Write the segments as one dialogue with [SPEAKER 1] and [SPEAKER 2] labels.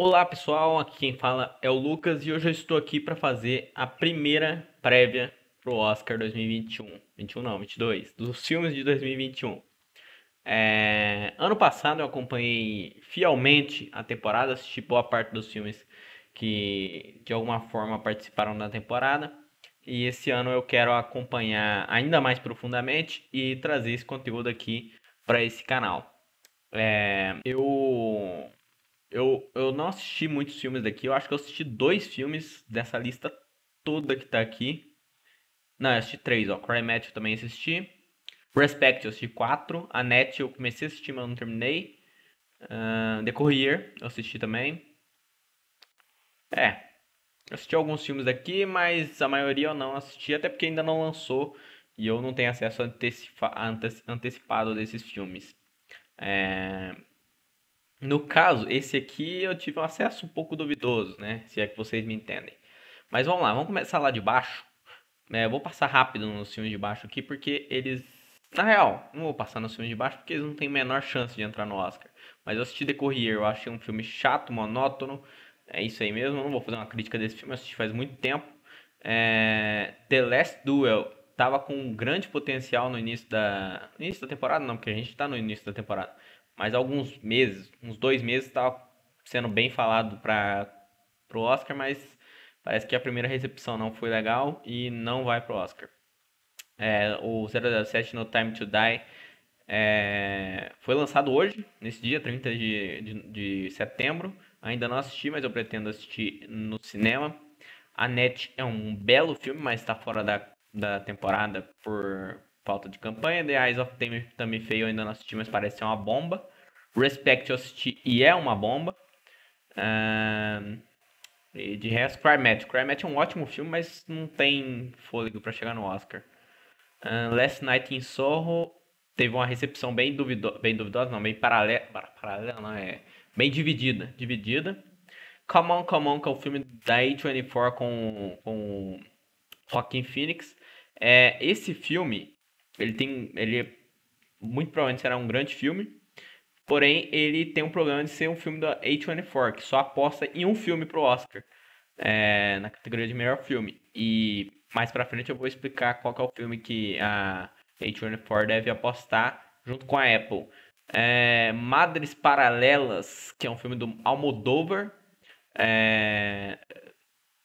[SPEAKER 1] Olá pessoal, aqui quem fala é o Lucas e hoje eu estou aqui para fazer a primeira prévia pro Oscar 2021. 21 não, 22, dos filmes de 2021. É... Ano passado eu acompanhei fielmente a temporada, assisti boa parte dos filmes que de alguma forma participaram da temporada. E esse ano eu quero acompanhar ainda mais profundamente e trazer esse conteúdo aqui para esse canal. É... Eu eu, eu não assisti muitos filmes daqui. Eu acho que eu assisti dois filmes dessa lista toda que tá aqui. Não, eu assisti três, ó. Cry Match eu também assisti. Respect eu assisti quatro. A Net eu comecei a assistir, mas eu não terminei. Uh, The Courier eu assisti também. É. Eu assisti alguns filmes daqui, mas a maioria eu não assisti, até porque ainda não lançou e eu não tenho acesso antecipa antecipado desses filmes. É, no caso, esse aqui eu tive um acesso um pouco duvidoso, né? Se é que vocês me entendem. Mas vamos lá, vamos começar lá de baixo. É, eu vou passar rápido nos filmes de baixo aqui, porque eles. Na real, não vou passar nos filmes de baixo porque eles não têm a menor chance de entrar no Oscar. Mas eu assisti The Courier, eu achei um filme chato, monótono. É isso aí mesmo, eu não vou fazer uma crítica desse filme, eu assisti faz muito tempo. É... The Last Duel tava com um grande potencial no início da. No início da temporada, não, porque a gente tá no início da temporada mas alguns meses, uns dois meses, estava sendo bem falado para o Oscar, mas parece que a primeira recepção não foi legal e não vai para o Oscar. É, o 007 No Time to Die é, foi lançado hoje, nesse dia, 30 de, de, de setembro. Ainda não assisti, mas eu pretendo assistir no cinema. A Net é um belo filme, mas está fora da, da temporada por, falta de campanha. The Eyes of Temer também feio, ainda não assisti, mas parece ser uma bomba. Respect eu assisti e é uma bomba. Um, e de resto, Crymat. Crymat é um ótimo filme, mas não tem fôlego para chegar no Oscar. Um, Last Night in Soho teve uma recepção bem, duvido, bem duvidosa, não, bem paralela, paralela não, é bem dividida, dividida. Come On, Come On, que é o filme da A24 com, com Joaquin Phoenix. É, esse filme, ele tem. Ele é, muito provavelmente será um grande filme. Porém, ele tem um problema de ser um filme da A24, que só aposta em um filme pro Oscar. É, na categoria de melhor filme. E mais para frente eu vou explicar qual é o filme que a A24 deve apostar junto com a Apple. É, Madres Paralelas, que é um filme do Almodóvar. É,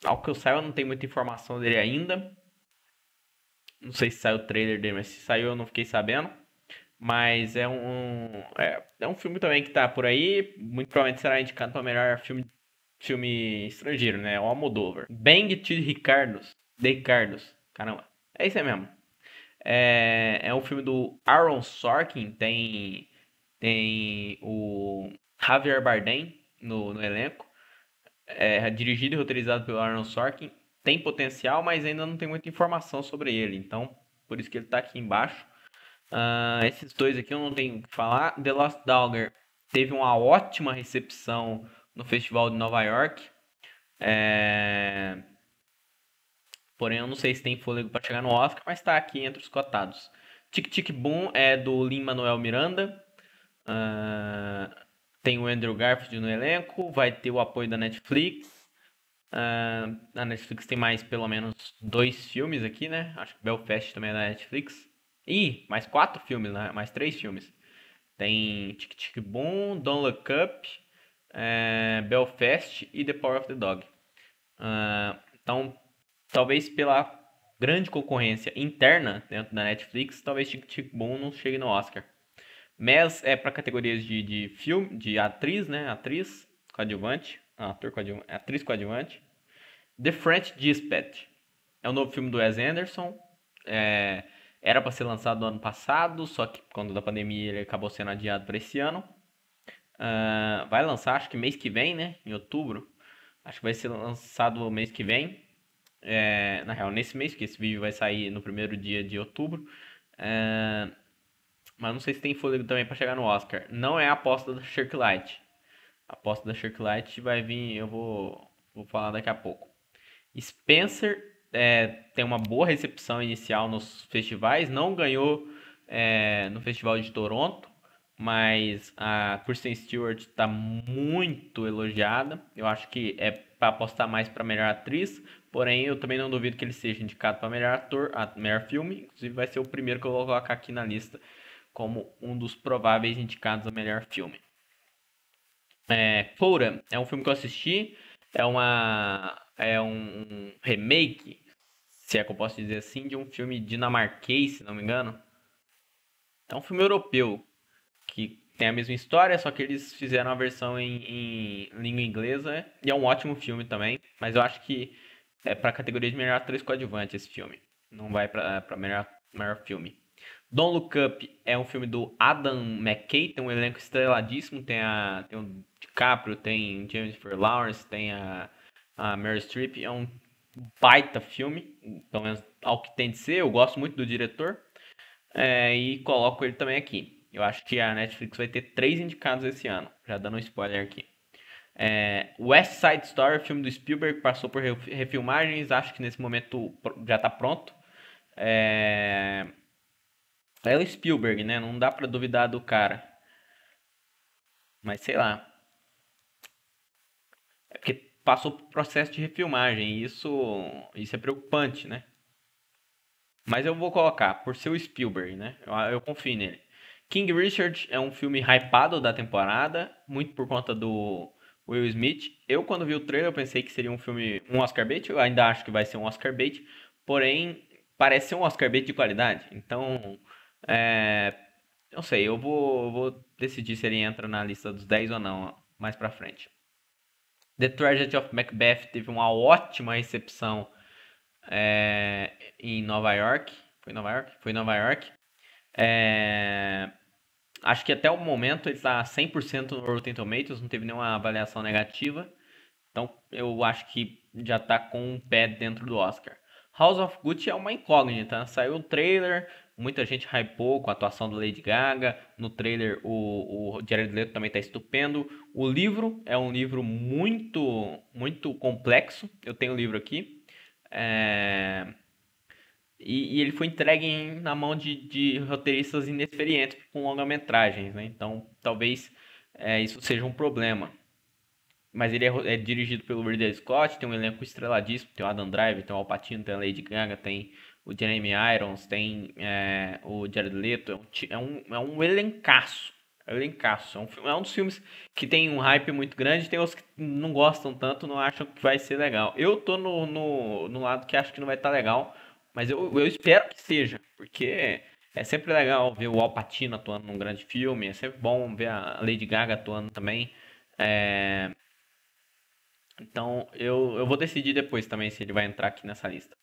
[SPEAKER 1] ao que eu saiba, não tem muita informação dele ainda. Não sei se saiu o trailer dele, mas se saiu eu não fiquei sabendo. Mas é um. É, é um filme também que tá por aí. Muito provavelmente será indicado para melhor filme, filme estrangeiro, né? É o Almodóvar. Bang to Ricardos. De Carlos. Caramba. É isso aí mesmo. É, é um filme do Aaron Sorkin. Tem. Tem o Javier Bardem no, no elenco. É, dirigido e roteirizado pelo Aaron Sorkin tem potencial, mas ainda não tem muita informação sobre ele. Então, por isso que ele está aqui embaixo. Uh, esses dois aqui eu não tenho o que falar. The Lost Dogger teve uma ótima recepção no Festival de Nova York. É... Porém, eu não sei se tem fôlego para chegar no Oscar, mas está aqui entre os cotados. Tic Tic Boom é do Lin Manuel Miranda. Uh... Tem o Andrew Garfield no elenco, vai ter o apoio da Netflix. Uh, a Netflix tem mais pelo menos dois filmes aqui, né? Acho que Belfast também é da Netflix. E mais quatro filmes, né? Mais três filmes. Tem Tic Tic Boom, Don't Look Up, é, Belfast e The Power of the Dog. Uh, então, talvez pela grande concorrência interna dentro da Netflix, talvez Tic Tic Boom não chegue no Oscar. Mas é para categorias de, de filme, de atriz, né? Atriz coadjuvante, ator coadjuvante, atriz coadjuvante. The French Dispatch. É o novo filme do Wes Anderson. É, era para ser lançado no ano passado, só que quando da pandemia ele acabou sendo adiado para esse ano. Uh, vai lançar, acho que mês que vem, né? Em outubro. Acho que vai ser lançado mês que vem. É, na real, nesse mês, que esse vídeo vai sair no primeiro dia de outubro. É, mas não sei se tem fôlego também para chegar no Oscar. Não é a aposta da Light. A aposta da Light vai vir, eu vou, vou falar daqui a pouco. Spencer é, tem uma boa recepção inicial nos festivais, não ganhou é, no Festival de Toronto, mas a Kristen Stewart está muito elogiada. Eu acho que é para apostar mais para melhor atriz, porém eu também não duvido que ele seja indicado para melhor ator, melhor filme. Inclusive vai ser o primeiro que eu vou colocar aqui na lista como um dos prováveis indicados ao melhor filme. É, é um filme que eu assisti, é uma é um remake, se é que eu posso dizer assim, de um filme dinamarquês, se não me engano. Então, é um filme europeu que tem a mesma história, só que eles fizeram a versão em, em língua inglesa né? e é um ótimo filme também. Mas eu acho que é para a categoria de melhor atriz coadjuvante esse filme. Não vai para melhor melhor filme. Don't Look Up é um filme do Adam McKay, tem um elenco estreladíssimo, tem, a, tem o DiCaprio, tem Jennifer Lawrence, tem a, a Meryl Streep, é um baita filme, pelo menos ao que tem de ser, eu gosto muito do diretor, é, e coloco ele também aqui. Eu acho que a Netflix vai ter três indicados esse ano, já dando um spoiler aqui. É, West Side Story, é filme do Spielberg, passou por refilmagens, acho que nesse momento já está pronto. É, é o Spielberg, né? Não dá pra duvidar do cara. Mas sei lá. É porque passou por processo de refilmagem e isso, isso é preocupante, né? Mas eu vou colocar, por ser o Spielberg, né? Eu, eu confio nele. King Richard é um filme hypado da temporada, muito por conta do Will Smith. Eu, quando vi o trailer, eu pensei que seria um filme, um Oscar bait. Eu ainda acho que vai ser um Oscar bait. Porém, parece ser um Oscar bait de qualidade. Então, é, não sei, eu vou, vou decidir se ele entra na lista dos 10 ou não mais pra frente. The Tragedy of Macbeth teve uma ótima recepção é, em Nova York. Foi Nova York? Foi Nova York. É, acho que até o momento ele está 100% no Rotten Tomatoes, não teve nenhuma avaliação negativa. Então eu acho que já está com um pé dentro do Oscar. House of Gucci é uma incógnita. Né? Saiu o trailer, Muita gente hypou com a atuação do Lady Gaga. No trailer, o, o Jared Leto também está estupendo. O livro é um livro muito, muito complexo. Eu tenho o um livro aqui. É... E, e, ele foi entregue em, na mão de, de roteiristas inexperientes com longa-metragens. Né? Então, talvez é, isso seja um problema. Mas ele é, é dirigido pelo Ridley Scott, tem um elenco estreladíssimo. Tem o Adam Driver, tem o Al Pacino, tem a Lady Gaga, tem o Jeremy Irons, tem é, o Jared Leto, é um, é, é um elencaço. É um elencaço. É um, é um dos filmes que tem um hype muito grande, tem os que não gostam tanto, não acham que vai ser legal. Eu tô no, no, no lado que acho que não vai estar tá legal, mas eu, eu espero que seja, porque é sempre legal ver o Al Pacino atuando num grande filme, é sempre bom ver a Lady Gaga atuando também. É... Então eu, eu vou decidir depois também se ele vai entrar aqui nessa lista.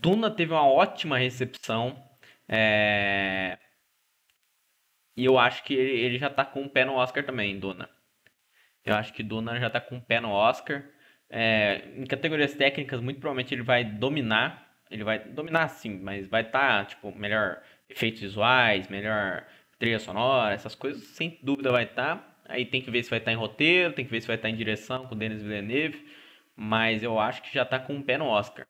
[SPEAKER 1] Duna teve uma ótima recepção. É... E eu acho que ele já tá com o pé no Oscar também, Duna. Eu acho que Duna já tá com o pé no Oscar. É... em categorias técnicas, muito provavelmente ele vai dominar. Ele vai dominar sim, mas vai estar, tá, tipo, melhor efeitos visuais, melhor trilha sonora, essas coisas, sem dúvida vai estar. Tá. Aí tem que ver se vai estar tá em roteiro, tem que ver se vai estar tá em direção com o Denis Villeneuve. Mas eu acho que já tá com o pé no Oscar.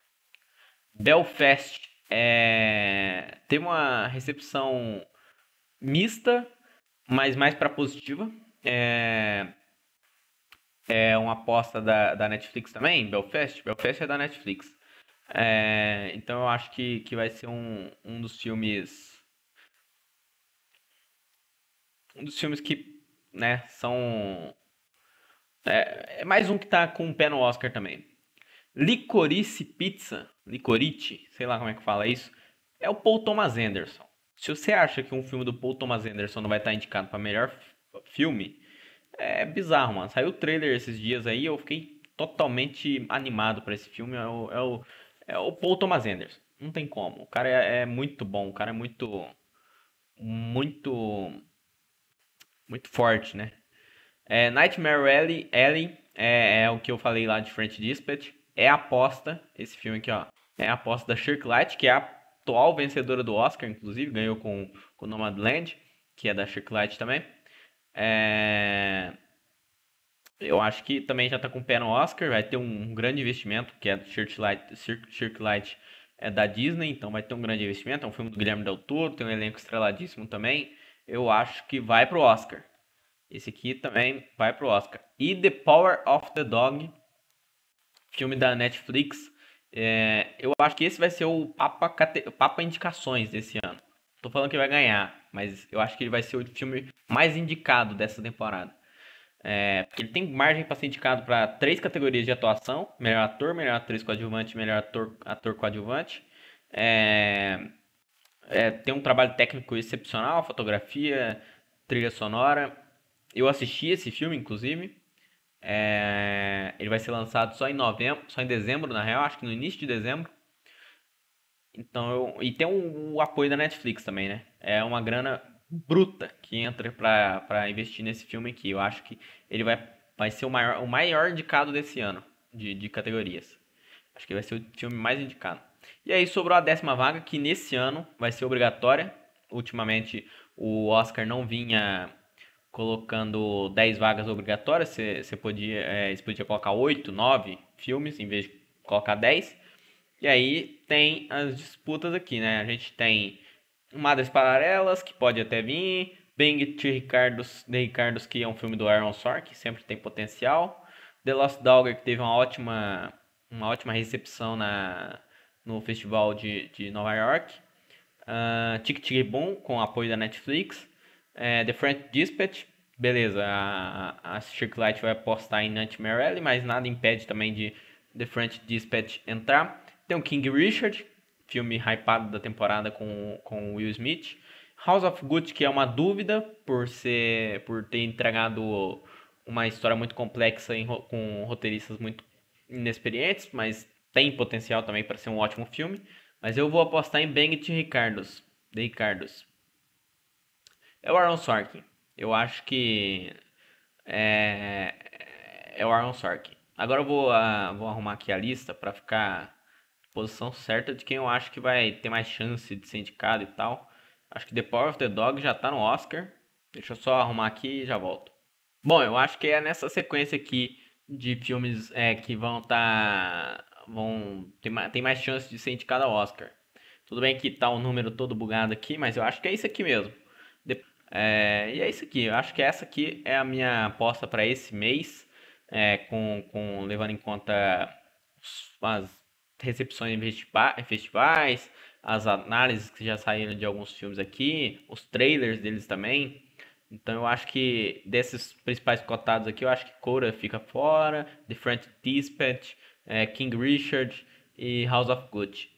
[SPEAKER 1] Belfast é, teve uma recepção mista, mas mais para positiva. É, é uma aposta da, da Netflix também, Belfast. Belfast é da Netflix. É, então eu acho que, que vai ser um, um dos filmes. Um dos filmes que, né, são. É, é mais um que tá com o um pé no Oscar também. Licorice Pizza, Licorice, sei lá como é que fala isso, é o Paul Thomas Anderson. Se você acha que um filme do Paul Thomas Anderson não vai estar indicado para melhor filme, é bizarro, mano. Saiu o trailer esses dias aí, eu fiquei totalmente animado para esse filme. É o, é, o, é o Paul Thomas Anderson. Não tem como. O cara é, é muito bom, o cara é muito. Muito. Muito forte, né? É, Nightmare Alley, Alley é, é, o que eu falei lá de French Dispatch é aposta, esse filme aqui, ó, é aposta da Light que é a atual vencedora do Oscar, inclusive, ganhou com, com Nomadland, que é da Light também. É... Eu acho que também já está com o pé no Oscar, vai ter um, grande investimento, que é Shirklight, Light é da Disney, então vai ter um grande investimento, é um filme do Guilherme Del Toro, tem um elenco estreladíssimo também. Eu acho que vai pro Oscar. Esse aqui também vai pro Oscar. E The Power of the Dog, filme da Netflix. É, eu acho que esse vai ser o Papa, Cate... Papa Indicações desse ano. Tô falando que vai ganhar, mas eu acho que ele vai ser o filme mais indicado dessa temporada. É, porque ele tem margem para ser indicado para três categorias de atuação: melhor ator, melhor atriz coadjuvante, melhor ator, ator coadjuvante. É, é, tem um trabalho técnico excepcional, fotografia, trilha sonora. Eu assisti esse filme, inclusive. É, ele vai ser lançado só em novembro, só em dezembro, na real, acho que no início de dezembro. Então, eu, e tem o, o, apoio da Netflix também, né? É uma grana bruta que entra para investir nesse filme aqui. Eu acho que ele vai, vai ser o maior, o maior indicado desse ano, de, de categorias. Acho que vai ser o filme mais indicado. E aí sobrou a décima vaga, que nesse ano vai ser obrigatória. Ultimamente o Oscar não vinha colocando 10 vagas obrigatórias, você podia, é, podia colocar 8, 9 filmes em vez de colocar 10. E aí tem as disputas aqui, né? A gente tem Madres Paralelas, que pode até vir, Bang de Ricardos, de Ricardos, que é um filme do Aaron Sorkin, que sempre tem potencial. The Lost Dogger, que teve uma ótima, uma ótima recepção na, no Festival de, de Nova York. Uh, Tic Tic Boom, com apoio da Netflix. É, The French Dispatch, beleza, a, a Light vai apostar em Nightmare Alley, mas nada impede também de The French Dispatch entrar. Tem o King Richard, filme hypado da temporada com, com Will Smith. House of Gucci, que é uma dúvida por ser por ter entregado uma história muito complexa em, com roteiristas muito inexperientes, mas tem potencial também para ser um ótimo filme. Mas eu vou apostar em Bang de Ricardos. De Ricardos. É o Aaron Sorkin. Eu acho que é, é o Aaron Sorkin. Agora eu vou, uh, vou arrumar aqui a lista para ficar posição certa de quem eu acho que vai ter mais chance de ser indicado e tal. Acho que The Power of the Dog já tá no Oscar. Deixa eu só arrumar aqui e já volto. Bom, eu acho que é nessa sequência aqui de filmes é, que vão tá. vão. Tem, tem mais chance de ser indicado ao Oscar. Tudo bem que tá o um número todo bugado aqui, mas eu acho que é isso aqui mesmo. É, e é isso aqui. Eu acho que essa aqui é a minha aposta para esse mês, é, com, com, levando em conta as recepções em festivais, as análises que já saíram de alguns filmes aqui, os trailers deles também. Então eu acho que desses principais cotados aqui, eu acho que Cora fica fora, The French Dispatch, é, King Richard e House of Gucci.